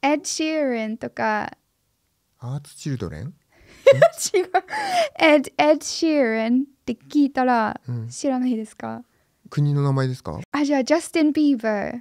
エッ s h e e r a とかアーツチルドレン違うエッ Ed s h e e って聞いたら知らないですか、国の名前ですかあじゃあジャスティン・ビーバー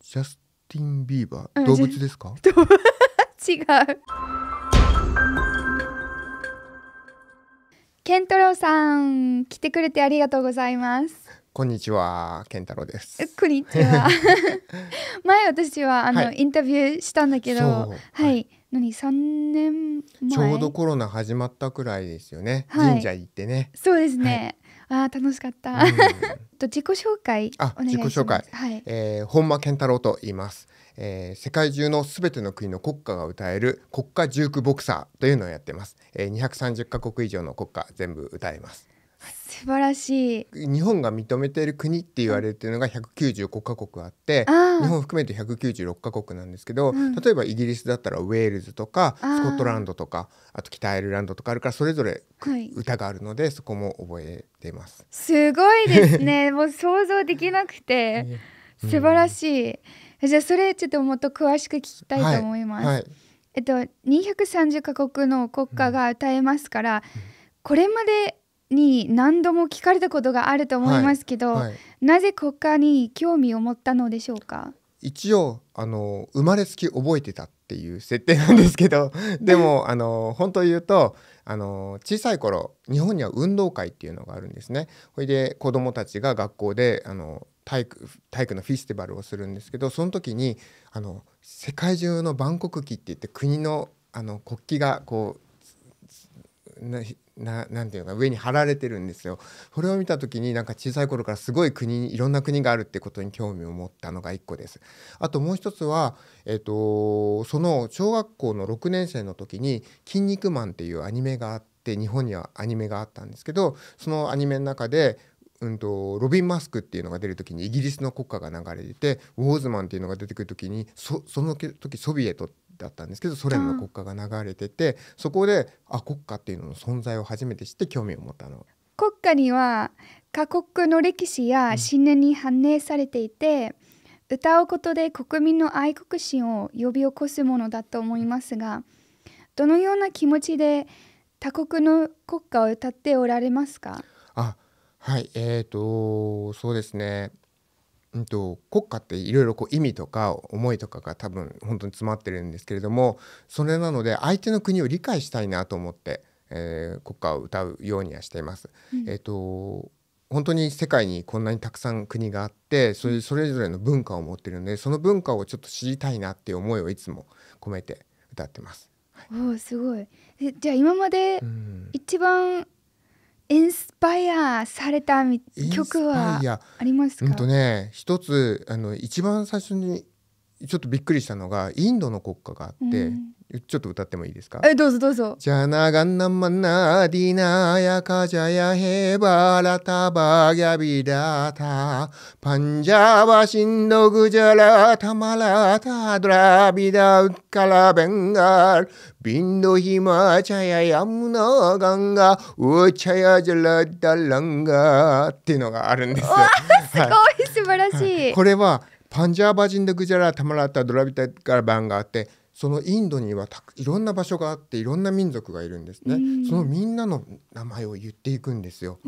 ジャスティン・ビーバー動物ですか 違うケントロウさん来てくれてありがとうございますこんにちは、健太郎です。こんにちは。前私はあの、はい、インタビューしたんだけど、はい、はい、三年ちょうどコロナ始まったくらいですよね。はい、神社行ってね。そうですね。ああ楽しかった。と自己紹介あ自己紹介。はい。えー、本間健太郎と言います。えー、世界中のすべての国の国歌が歌える国家ジュークボクサーというのをやってます。えー、230カ国以上の国歌全部歌えます。素晴らしい日本が認めている国って言われているのが195カ国あって日本含めて196カ国なんですけど、うん、例えばイギリスだったらウェールズとかスコットランドとかあと北アイルランドとかあるからそれぞれ歌があるので、そこも覚えていますすごいですね もう想像できなくて素晴らしい、うん、じゃあそれちょっともっと詳しく聞きたいと思います、はいはい、えっと230カ国の国歌が歌えますから、うん、これまでに何度も聞かれたことがあると思いますけど、はいはい、なぜ国家に興味を持ったのでしょうか一応あの生まれつき覚えてたっていう設定なんですけど でも、あの本当言うとあの小さい頃日本には運動会っていうのがあるんですね。ほいで子どもたちが学校であの体育体育のフェスティバルをするんですけどその時にあの世界中の万国旗って言って国のあの国旗がこうなななんていうか上に貼られてるんですよ。これを見た時になんか小さい頃からすごい国いろんな国があるってことに興味を持ったのが1個です。あともう一つは、えーと、その小学校の6年生の時に「筋肉マン」っていうアニメがあって日本にはアニメがあったんですけどそのアニメの中でうんと、ロビン・マスクっていうのが出る時にイギリスの国歌が流れててウォーズマンっていうのが出てくる時にその時ソビエトだったんですけどソ連の国歌が流れててそこであ国歌っていうのの存在を初めて知って興味を持ったの。国歌には各国の歴史や信念に反映されていて、うん、歌うことで国民の愛国心を呼び起こすものだと思いますがどのような気持ちで他国の国歌を歌っておられますかあはいえーと、とそうですねうんと、国家っていろいろ意味とか思いとかが多分本当に詰まってるんですけれどもそれなので相手の国を理解したいなと思って、えー、国家を歌うようにはしています。うん、えーと、と本当に世界にこんなにたくさん国があってそれそれぞれの文化を持ってるのでその文化をちょっと知りたいなっていう思いをいつも込めて歌ってます。はい、おすごいじゃあ今まで一番、うんインスパイアされた曲はありますかうんとね一つあの一番最初にちょっとびっくりしたのがインドの国歌があって、うん、ちょっと歌ってもいいですかえどうぞどうぞじゃながんなまなディナやかじゃやへばらたばギャビラタパンジャバシンドグジャラタマラタドラビダウッカラベンガルビンドヒマチャヤヤムナガンガウチャヤジャラダランガっていうのがあるんですよ すごい、はい、素晴らしい、はい、これはパンジャーバシンドグジャラタマラタドラビダウッカラベンガってそのインドにはたいろんな場所があっていろんな民族がいるんですね、うん、そのみんなの名前を言っていくんですよ。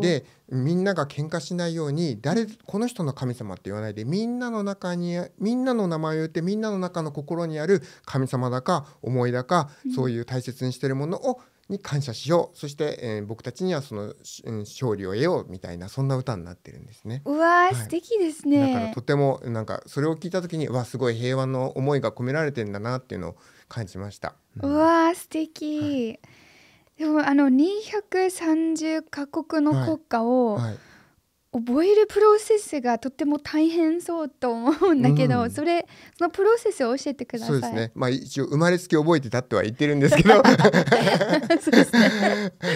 でみんなが喧嘩しないように誰この人の神様って言わないでみんなの中にみんなの名前を言ってみんなの中の心にある神様だか思いだかそういう大切にしてるものを、んに感謝しようそして、えー、僕たちにはそのうん、勝利を得ようみたいなそんな歌になってるんですね。うわ、はい、素敵ですね。だからとてもなんかそれを聞いた時にわすごい平和の思いが込められてんだなっていうのを感じました。うん、うわ素敵、はい、でもあの230カ国の国歌を、はい、はい覚えるプロセスがとっても大変そうと思うんだけど、うん、それそのプロセスを教えてください。そうですね。まあ一応生まれつき覚えてたっては言ってるんですけど ね、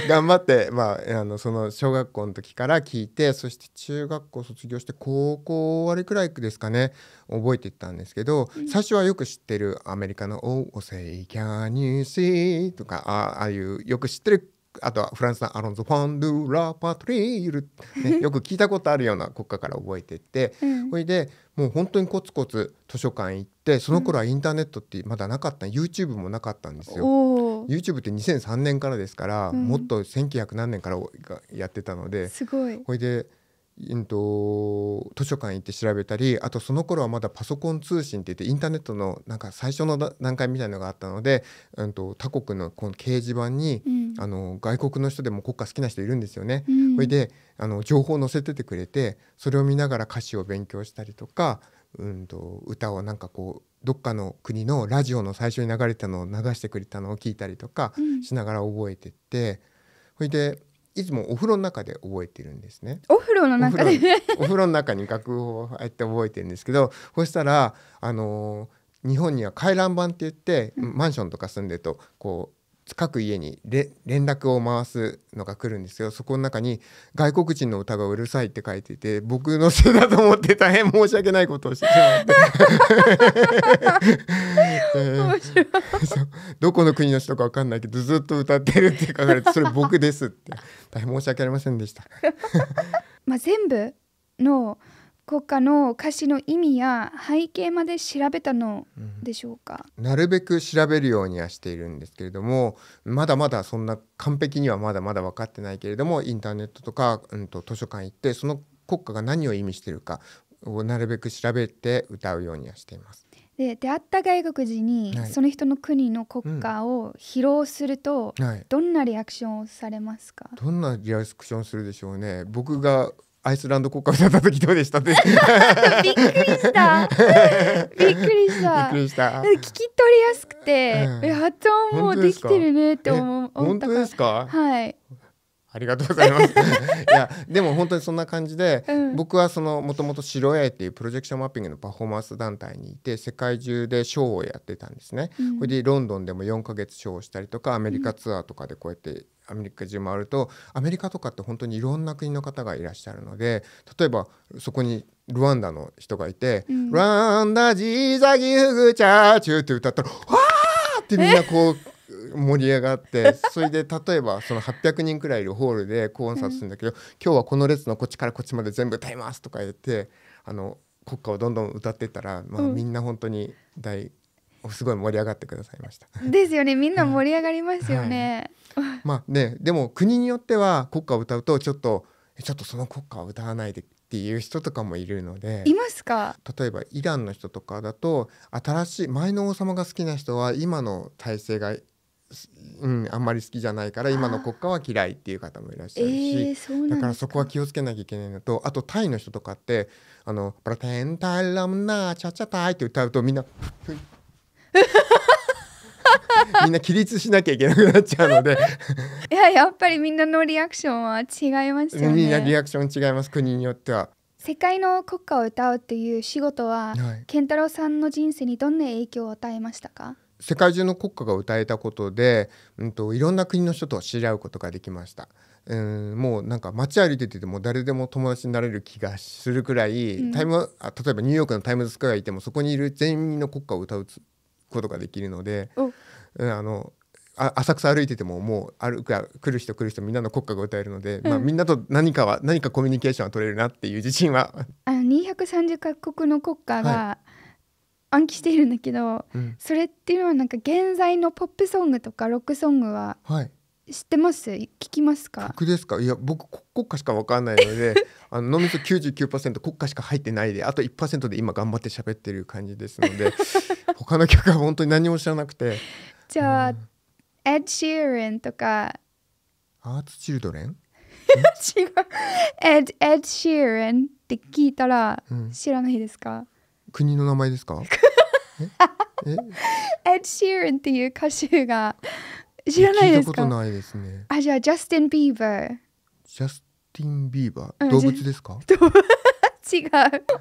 頑張ってまああのその小学校の時から聞いて、そして中学校卒業して高校終わりくらいですかね覚えてたんですけど、うん、最初はよく知ってるアメリカの「Oh, say can you see」とかああいうよく知ってるあとはフランスのアロンゾ・ファン・ドゥ・ラ・パトリール、ね、よく聞いたことあるような国家から覚えてって、うん、それでもう本当にコツコツ図書館行ってその頃はインターネットってまだなかった、うん、YouTube もなかったんですよ。YouTube って2003年からですから、うん、もっと1900何年からやってたのですごい。それでえっと、図書館行って調べたりあとその頃はまだパソコン通信って言ってインターネットのなんか最初の段階みたいなのがあったので、うん、と他国のこの掲示板に、うんあの外国の人でも国歌好きな人いるんですよね。ほ、いであの情報を載せててくれてそれを見ながら歌詞を勉強したりとか、うんと、歌をなんかこうどっかの国のラジオの最初に流れたのを流してくれたのを聞いたりとかしながら覚えてって、ほ、うん、いでいつもお風呂の中で覚えてるんですね。お風呂の中で お風呂の中に楽譜を入って覚えてるんですけどそしたらあのー日本には回覧板って言って、マンションとか住んでるとこう各家に連絡を回すのが来るんですよそこの中に「外国人の歌がうるさい」って書いてて僕のせいだと思って大変申し訳ないことをしてしまってえー、どこの国の人か分かんないけどずっと歌ってるって書かれて「それ僕です」って大変申し訳ありませんでした。まあ全部の国歌の歌詞の意味や背景まで調べたのでしょうか、うん、なるべく調べるようにはしているんですけれどもまだまだそんな完璧にはまだまだ分かってないけれどもインターネットとか、うん、と図書館行ってその国歌が何を意味しているかをなるべく調べて歌うようにはしています。で出会った外国人にその人の国の国歌を披露すると、どんなリアクションをされますか、どんなリアクションするでしょうね僕がアイスランド国歌歌った時どうでしたって びっくりした びっくりしたびっくりした聞き取りやすくて、うん、発音もできてるねって思った本当ですかはいありがとうございます いやでも本当にそんな感じで、うん、僕はそのもともと白 A っていうプロジェクションマッピングのパフォーマンス団体にいて世界中でショーをやってたんですね。うん、それでロンドンでも4ヶ月ショーをしたりとかアメリカツアーとかでこうやってアメリカ中回るとアメリカとかって本当にいろんな国の方がいらっしゃるので例えばそこにルワンダの人がいて「うん、ルワンダジーザギフグチャーチュー」って歌ったら「わー!」ってみんなこう。盛り上がって それで例えばその800人くらいいるホールでコンサートするんだけど、今日はこの列のこっちからこっちまで全部歌いますとか言ってあの国歌をどんどん歌ってたら、まあ、みんな本当に大、すごい盛り上がってくださいました。ですよねみんな盛り上がりますよね。はい、まあねでも国によっては国歌を歌うとちょっとちょっとその国歌を歌わないでっていう人とかもいるのでいますか例えばイランの人とかだと新しい前の王様が好きな人は今の体制がうん、あんまり好きじゃないから今の国家は嫌いっていう方もいらっしゃるし、えー、だからそこは気をつけなきゃいけないのとあとタイの人とかって「あのプラテンタイラムナーチャチャタイ」って歌うとみんな みんな起立しなきゃいけなくなっちゃうのでいややっぱりみんなのリアクションは違いますよねみんなリアクション違います国によっては世界の国歌を歌うっていう仕事は、健太郎さんの人生にどんな影響を与えましたか世界中の国歌が歌えたことで、うんと、いろんな国の人と知り合うことができました。うん、もうなんか街歩いてても誰でも友達になれる気がするくらい、うん、タイムあ例えばニューヨークのタイムズスクエアいてもそこにいる全員の国歌を歌うことができるので、うん、あのあ浅草歩いててももう歩く来る人来る人みんなの国歌が歌えるので、うん、まあ、みんなと何かは何かコミュニケーションは取れるなっていう自信は。あ230カ国の国歌が、はい暗記しているんだけど、うん、それっていうのはなんか現在のポップソングとかロックソングは知ってます、はい、聞きますか曲ですかいや僕国家しか分かんないので あの脳みそ99%国家しか入ってないであと1%で今頑張って喋ってる感じですので 他の曲は本当に何も知らなくてじゃあ、うん、エッド・シーレンとかアーツ・チルドレン違うエッド・シーレンって聞いたら知らないですか、うん国の名前ですか えエッシーランっていう歌手が知らないですか聞いたことないですねあじゃあジャスティン・ビーバージャスティン・ビーバー、動物ですか 違う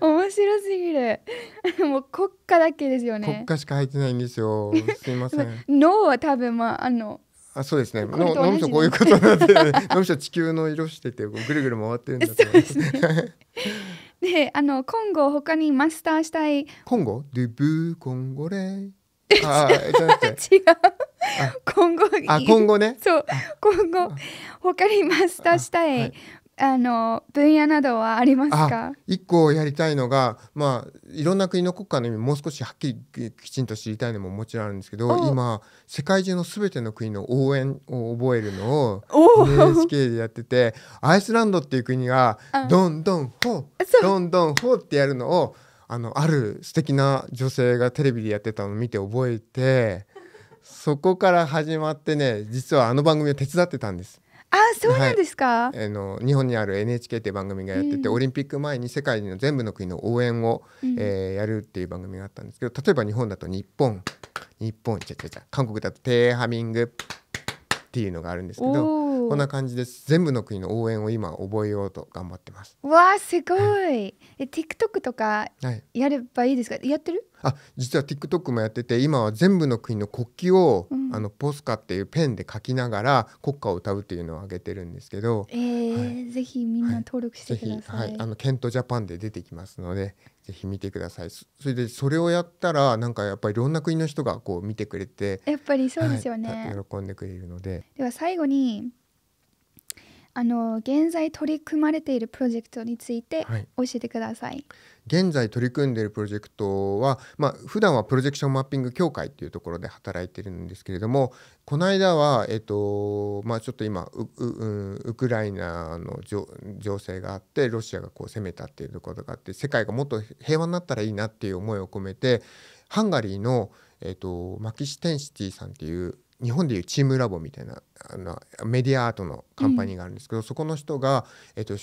面白すぎる もう国家だけですよね国家しか入ってないんですよすいません脳は多分まああのあそうですね脳みそこういうことなんで脳みそ地球の色しててぐるぐる回ってるんだと思います、ねで、あの今後他にマスターしたい。今後ドゥブーコンゴレ。違う。今後。あ、今後ね。そう、今後他にマスターしたいあの分野などはありますか一個やりたいのが、まあ、いろんな国の国家の意味もう少しはっきりきちんと知りたいのももちろんあるんですけど今世界中の全ての国の応援を覚えるのを NHK でやっててアイスランドっていう国がどんどんほどんどんほってやるのをあのある素敵な女性がテレビでやってたのを見て覚えてそこから始まってね実はあの番組を手伝ってたんです。あそうなんですか、はい、あの日本にある NHK っていう番組がやってて、うん、オリンピック前に世界の全部の国の応援を、うん、えー、やるっていう番組があったんですけど例えば日本だと日本日本ちゃちゃちゃ韓国だとテーハミングっていうのがあるんですけどこんな感じです全部の国の応援を今覚えようと頑張ってますわあすごい、はい、え TikTok とかやればいいですか、はい、やってるあ実は TikTok もやってて今は全部の国の国旗を、うん、あのポスカっていうペンで書きながら国歌を歌うっていうのを上げてるんですけど、えーはい、ぜひみんな登録してください、はい、はい、あのケントジャパンで出てきますのでぜひ見てくださいそれでそれをやったらなんかやっぱりいろんな国の人がこう見てくれてやっぱりそうですよね、はい、喜んでくれるのででは最後にあの現在取り組まれているプロジェクトについて教えてください、はい、現在取り組んでいるプロジェクトは、まあ普段はプロジェクションマッピング協会というところで働いてるんですけれどもこの間は、えっとまあ、ちょっと今ウクライナの情勢があってロシアがこう攻めたっていうところがあって世界がもっと平和になったらいいなっていう思いを込めてハンガリーの、えっと、マキシテンシティさんっていう日本でいうチームラボみたいなあのメディアアートのカンパニーがあるんですけど、うん、そこの人が、えっと、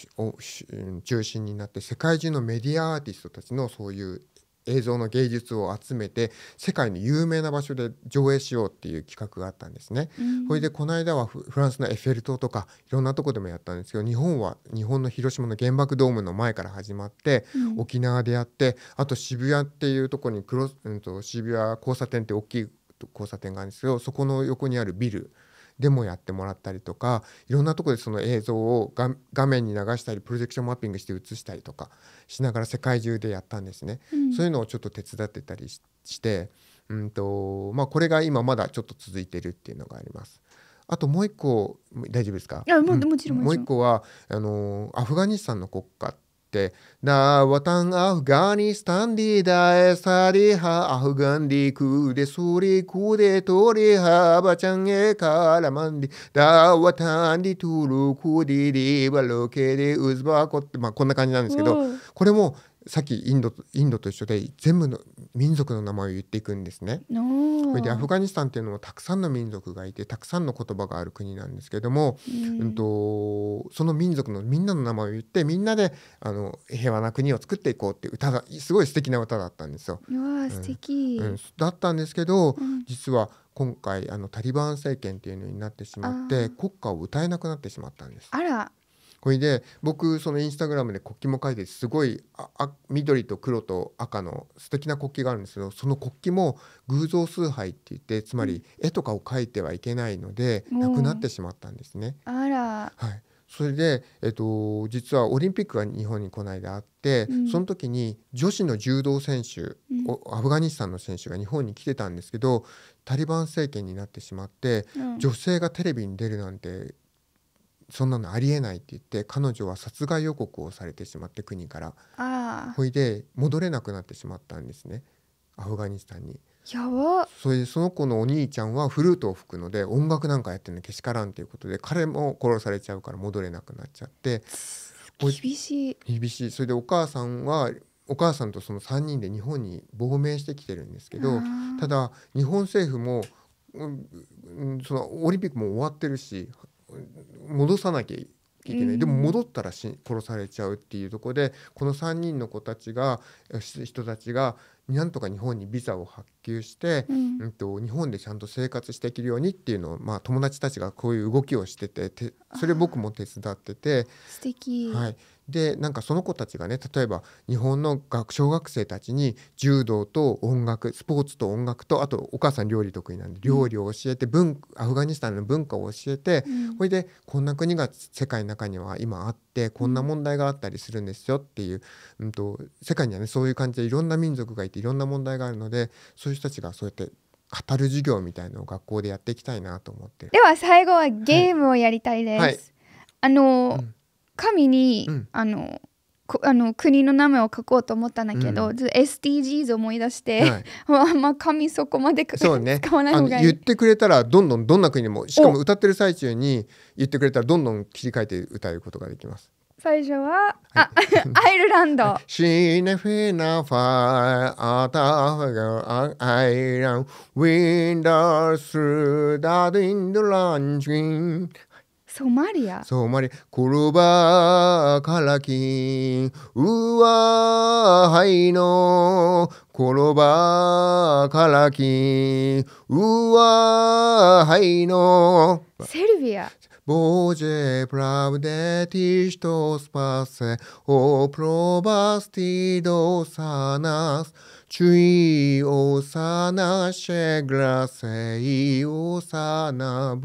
中心になって世界中のメディアアーティストたちのそういう映像の芸術を集めて世界の有名な場所で上映しようっていう企画があったんですね。そ、れ、でこの間はフランスのエッフェル塔とかいろんなとこでもやったんですけど日本は日本の広島の原爆ドームの前から始まって、沖縄でやってあと渋谷っていうとこにクロ、ス、うん、と渋谷交差点って大きい交差点があるんですけどそこの横にあるビルでもやってもらったりとかいろんなとこでその映像を画面に流したりプロジェクションマッピングして映したりとかしながら世界中でやったんですね、うん、そういうのをちょっと手伝ってたりしてうんと、まあ、これが今まだちょっと続いてるっていうのがあります。あともう一個大丈夫ですかもう一個はあのアフガニスタンの国歌て、なわたんアフガニスタンディダエサリハアフガンディクデソリクデトリハバチャンエカラマンディダワタンディトゥルクディディバロケディウズバコって、まあこんな感じなんですけど、これもさっきインドインドと一緒で全部の民族の名前を言っていくんですね。それでアフガニスタンっていうのもたくさんの民族がいてたくさんの言葉がある国なんですけども、うんと、とその民族のみんなの名前を言ってみんなであの平和な国を作っていこうって歌がすごい素敵な歌だったんですよ。わ素敵、うんうん、だったんですけど、うん、実は今回あのタリバン政権っていうのになってしまって国歌を歌えなくなってしまったんです。あらこれで僕そのインスタグラムで国旗も書いてすごいああ緑と黒と赤の素敵な国旗があるんですけどその国旗も偶像崇拝って言ってつまり絵とかを描いてはいけないので、うん、くなってしまったんですね。あら、はいそれで、えっと、実はオリンピックが日本にこの間あって、うん、その時に女子の柔道選手、うん、アフガニスタンの選手が日本に来てたんですけどタリバン政権になってしまって、うん、女性がテレビに出るなんてそんなのありえないって言って彼女は殺害予告をされてしまって国からほいで戻れなくなってしまったんですねアフガニスタンに。やばそれでその子のお兄ちゃんはフルートを吹くので音楽なんかやってるのけしからんっていうことで彼も殺されちゃうから戻れなくなっちゃって厳しい厳しいそれでお母さんはお母さんとその3人で日本に亡命してきてるんですけどただ日本政府も、ん、そのオリンピックも終わってるし戻さなきゃいけない、でも戻ったらし殺されちゃうっていうとこでこの3人の子たちが人たちがなんとか日本にビザを発給して、うん、と日本でちゃんと生活していけるようにっていうのを、まあ、友達たちがこういう動きをしててそれ僕も手伝ってて素敵、はい、でなんかその子たちがね例えば日本の学小学生たちに柔道と音楽スポーツと音楽とあとお母さん料理得意なんで料理を教えて文、うん、アフガニスタンの文化を教えて、うん、でこんな国が世界の中には今あってこんな問題があったりするんですよっていう、うん、と世界にはねそういう感じでいろんな民族がいていろんな問題があるのでそういう人たちがそうやって語る授業みたいのを学校でやっていきたいなと思ってでは最後はゲームをやりたいです、はいはい、あの、うん紙に、うん、あのあの国の名前を書こうと思ったんだけど、うん、SDGs 思い出して、はい、あんま紙そこまでそう、ね、使わないがいい言ってくれたらどんどんどんな国もしかも歌ってる最中に言ってくれたらどんどん切り替えて歌うことができます最初は、はい、アイルランド。シーネフィナファイアタフガアイランウィンダースダディンドランジンソマリアソマリアクルバからきうわはいのコロバからきうわはいのセルビア Boże prawdę Tyś to spasę, o p r o w a 주의 오사나 셰그라세이 오사나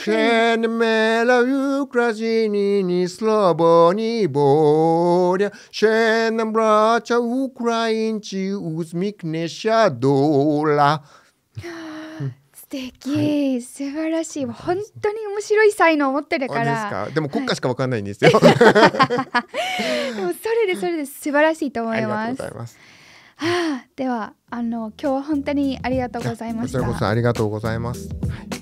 Ще не мела Україні, ні слабо, ні боря, е н м б р а українці, у м і н е с я д о л 素敵、はい、素晴らしい本当に面白い才能を持ってるからでも国家しかわかんないんですよ、はい、でもそれでそれで素晴らしいと思いますあ、ではあの今日は本当にありがとうございましたありがとうございます、はい